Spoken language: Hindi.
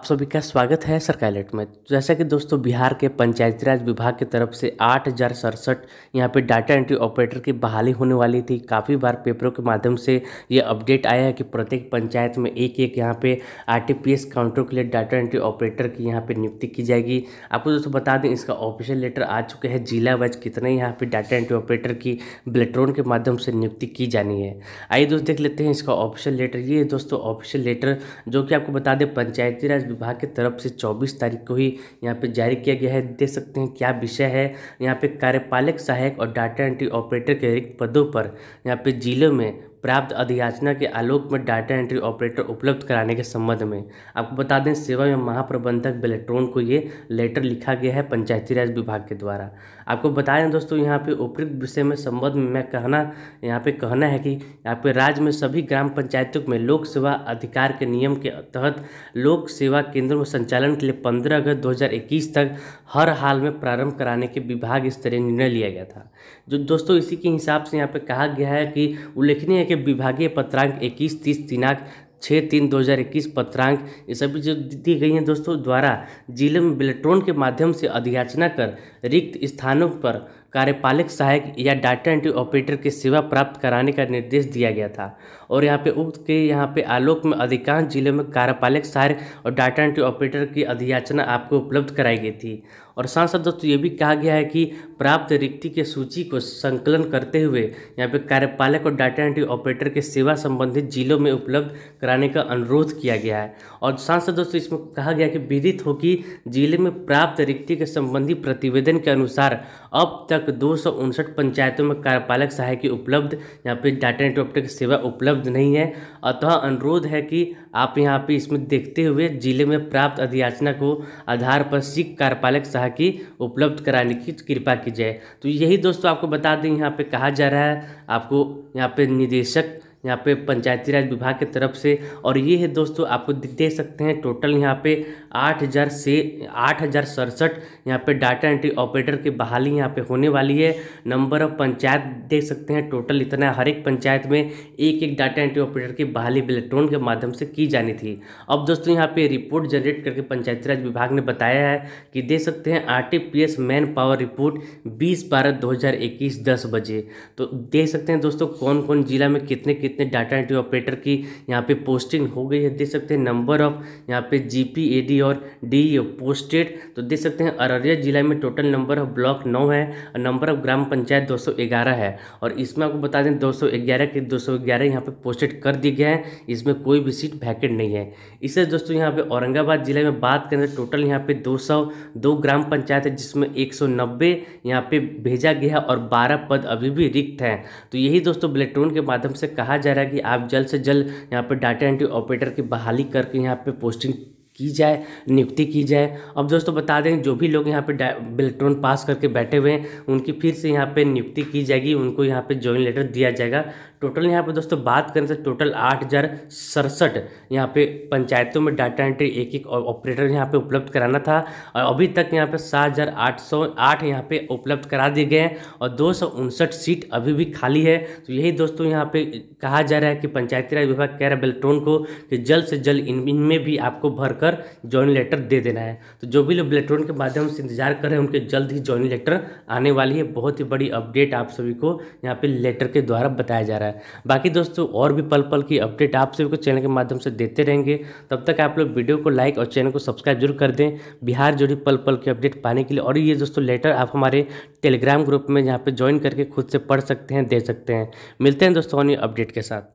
आप सभी का स्वागत है सरकालेट में जैसा कि दोस्तों बिहार के पंचायती राज विभाग की तरफ से आठ हज़ार सड़सठ यहाँ पर डाटा एंट्री ऑपरेटर की बहाली होने वाली थी काफ़ी बार पेपरों के माध्यम से ये अपडेट आया है कि प्रत्येक पंचायत में एक एक यहाँ पे आरटीपीएस काउंटर के लिए डाटा एंट्री ऑपरेटर की यहाँ पर नियुक्ति की जाएगी आपको दोस्तों बता दें इसका ऑफिशियल लेटर आ चुके हैं जिला वाइज कितने यहाँ पर डाटा एंट्री ऑपरेटर की ब्लेट्रॉन के माध्यम से नियुक्ति की जानी है आइए दोस्त देख लेते हैं इसका ऑफिशियल लेटर ये दोस्तों ऑफिशियल लेटर जो कि आपको बता दें पंचायती राज विभाग की तरफ से चौबीस तारीख को ही यहाँ पे जारी किया गया है देख सकते हैं क्या विषय है यहाँ पे कार्यपालक सहायक और डाटा एंट्री ऑपरेटर के रिक्त पदों पर यहाँ पे जिलों में प्राप्त अधियाचना के आलोक में डाटा एंट्री ऑपरेटर उपलब्ध कराने के संबंध में आपको बता दें सेवा एवं महाप्रबंधक बेलेट्रॉन को ये लेटर लिखा गया है पंचायती राज विभाग के द्वारा आपको बता दें दोस्तों यहाँ पे उपयुक्त विषय में संबंध में मैं कहना यहाँ पे कहना है कि यहाँ पे राज्य में सभी ग्राम पंचायतों में लोक सेवा अधिकार के नियम के तहत लोक सेवा केंद्रों में संचालन के लिए पंद्रह अगस्त दो तक हर हाल में प्रारंभ कराने के विभाग स्तरीय निर्णय लिया गया था जो दोस्तों इसी के हिसाब से यहाँ पर कहा गया है कि उल्लेखनीय कि विभागीय पत्रांक इक्कीस तीस दिनांक छः तीन दो हज़ार इक्कीस पत्रांक ये सभी जो दी गई हैं दोस्तों द्वारा जिले में बिलेट्रॉन के माध्यम से अधियाचना कर रिक्त स्थानों पर कार्यपालक सहायक या डाटा एंट्री ऑपरेटर की सेवा प्राप्त कराने का निर्देश दिया गया था और यहाँ पे उक्त के यहाँ पे आलोक में अधिकांश जिले में कार्यपालक सहायक और डाटा एंट्री ऑपरेटर की अधियाचना आपको उपलब्ध कराई गई थी और साथ साथ दोस्तों ये भी कहा गया है कि प्राप्त रिक्ति के सूची को संकलन करते हुए यहाँ पे कार्यपालक और डाटा एंट्री ऑपरेटर के सेवा संबंधित जिलों में उपलब्ध कराने का अनुरोध किया गया है और साथ साथ दोस्तों इसमें कहा गया कि विदित हो कि जिले में प्राप्त रिक्ति के संबंधी प्रतिवेदन के अनुसार अब तक दो पंचायतों में कार्यपालक सहायक की उपलब्ध यहाँ पे डाटा एंट्री ऑपरेटर की सेवा उपलब्ध नहीं है अतः अनुरोध है कि आप यहाँ पर इसमें देखते हुए जिले में प्राप्त अधियाचना को आधार पर सिख कार्यपालक सहायक की उपलब्ध कराने की कृपा की जाए तो यही दोस्तों आपको बता दें यहाँ पे कहा जा रहा है आपको यहाँ पे निदेशक यहाँ पे पंचायती राज विभाग की तरफ से और ये है दोस्तों आपको देख सकते हैं टोटल यहाँ पे आठ हज़ार से आठ हज़ार सड़सठ यहाँ पर डाटा एंट्री ऑपरेटर की बहाली यहाँ पे होने वाली है नंबर ऑफ पंचायत देख सकते हैं टोटल इतना हर एक पंचायत में एक एक डाटा एंट्री ऑपरेटर की बहाली बिलेक्ट्रोन के माध्यम से की जानी थी अब दोस्तों यहाँ पर रिपोर्ट जनरेट करके पंचायती राज विभाग ने बताया है कि देख सकते हैं R T P S man power report बीस बारह दो हज़ार इक्कीस दस बजे तो देख सकते हैं दोस्तों कौन कौन जिला में कितने कितने कितने डाटा एंट्री ऑपरेटर की यहाँ पे पोस्टिंग हो गई है देख सकते हैं नंबर ऑफ यहाँ पे जीपी एडी और डी पोस्टेड e तो देख सकते हैं अररिया जिला में टोटल नंबर ऑफ ब्लॉक नौ है और नंबर ऑफ ग्राम पंचायत दो सौ ग्यारह है और इसमें आपको बता दें दो सौ ग्यारह के दो सौ ग्यारह यहाँ पर पोस्टेड कर दिए गए हैं इसमें कोई भी सीट वैकेंट नहीं है इससे दोस्तों यहाँ पे औरंगाबाद जिले में बात करें तो टोटल यहाँ पे दो सौ दो ग्राम पंचायत है जिसमें एक सौ नब्बे यहाँ पे भेजा गया है और बारह पद अभी भी रिक्त हैं तो यही दोस्तों ब्लेटोन के माध्यम से कहा जा रहा है कि आप जल्द से जल्द यहाँ पर डाटा एंट्री ऑपरेटर की बहाली करके यहाँ पर पोस्टिंग की जाए नियुक्ति की जाए अब दोस्तों बता दें जो भी लोग यहाँ पे इलेक्ट्रॉन पास करके बैठे हुए हैं उनकी फिर से यहाँ पे नियुक्ति की जाएगी उनको यहाँ पे ज्वाइन लेटर दिया जाएगा टोटल यहाँ पे दोस्तों बात करें तो टोटल आठ हज़ार सड़सठ यहाँ पे पंचायतों में डाटा एंट्री एक एक ऑपरेटर यहाँ पर उपलब्ध कराना था और अभी तक यहाँ पर सात हज़ार आठ सौ आठ यहाँ पे उपलब्ध करा दिए गए हैं और दो सौ उनसठ सीट अभी भी खाली है तो यही दोस्तों यहाँ पर कहा जा रहा है कि पंचायती राज विभाग कह रहा है बेल्ट्रोन को कि जल्द से जल्द इनमें भी आपको भरकर कर ज्वाइन लेटर दे देना है तो जो भी लोग इलेक्ट्रॉनिक के माध्यम से इंतजार कर रहे हैं उनके जल्द ही ज्वाइन लेटर आने वाली है बहुत ही बड़ी अपडेट आप सभी को यहाँ पे लेटर के द्वारा बताया जा रहा है बाकी दोस्तों और भी पल पल की अपडेट आप सभी को चैनल के माध्यम से देते रहेंगे तब तक आप लोग वीडियो को लाइक और चैनल को सब्सक्राइब जरूर कर दें बिहार जुड़ी पल पल की अपडेट पाने के लिए और ये दोस्तों लेटर आप हमारे टेलीग्राम ग्रुप में यहाँ पर ज्वाइन करके खुद से पढ़ सकते हैं दे सकते हैं मिलते हैं दोस्तों अपडेट के साथ